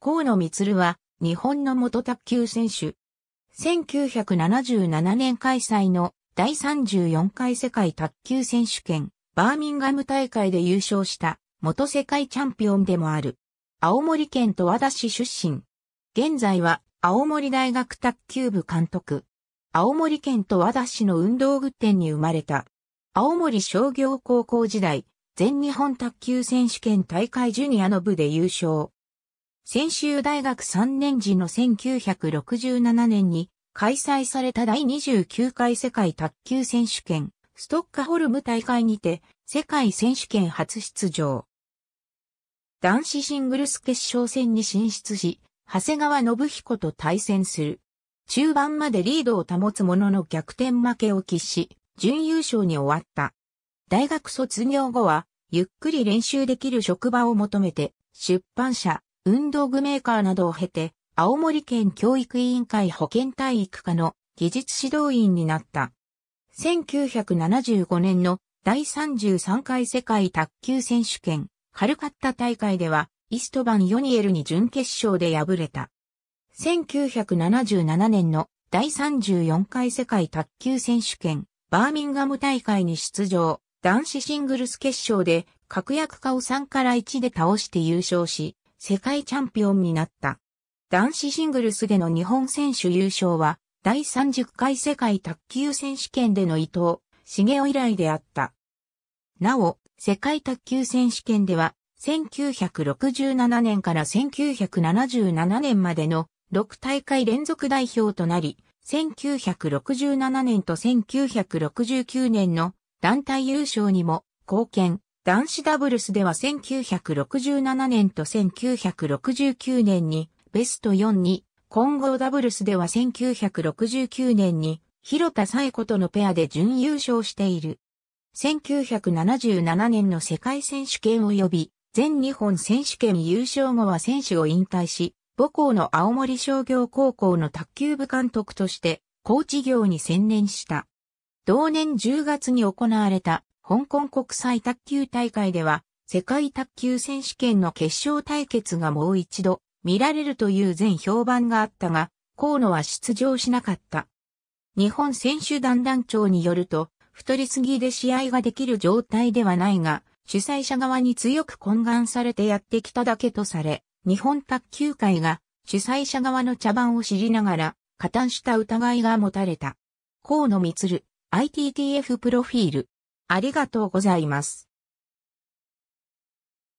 河野光は、日本の元卓球選手。1977年開催の第34回世界卓球選手権、バーミンガム大会で優勝した元世界チャンピオンでもある。青森県と和田市出身。現在は青森大学卓球部監督。青森県と和田市の運動具店に生まれた。青森商業高校時代、全日本卓球選手権大会ジュニアの部で優勝。専修大学3年時の1967年に開催された第29回世界卓球選手権ストッカホルム大会にて世界選手権初出場。男子シングルス決勝戦に進出し、長谷川信彦と対戦する。中盤までリードを保つものの逆転負けを喫し、準優勝に終わった。大学卒業後は、ゆっくり練習できる職場を求めて、出版社、運動具メーカーなどを経て、青森県教育委員会保健体育課の技術指導員になった。1975年の第33回世界卓球選手権、カルカッタ大会では、イストバン・ヨニエルに準決勝で敗れた。1977年の第34回世界卓球選手権、バーミンガム大会に出場、男子シングルス決勝で、格約家を3から1で倒して優勝し、世界チャンピオンになった。男子シングルスでの日本選手優勝は、第30回世界卓球選手権での伊藤、茂雄以来であった。なお、世界卓球選手権では、1967年から1977年までの6大会連続代表となり、1967年と1969年の団体優勝にも貢献、男子ダブルスでは1967年と1969年にベスト4に、混合ダブルスでは1969年に広田彩子とのペアで準優勝している。1977年の世界選手権及び全日本選手権優勝後は選手を引退し、母校の青森商業高校の卓球部監督としてコーチ業に専念した。同年10月に行われた香港国際卓球大会では、世界卓球選手権の決勝対決がもう一度見られるという全評判があったが、河野は出場しなかった。日本選手団団長によると、太りすぎで試合ができる状態ではないが、主催者側に強く懇願されてやってきただけとされ、日本卓球界が主催者側の茶番を知りながら、加担した疑いが持たれた。河野光 ITTF プロフィールありがとうございます。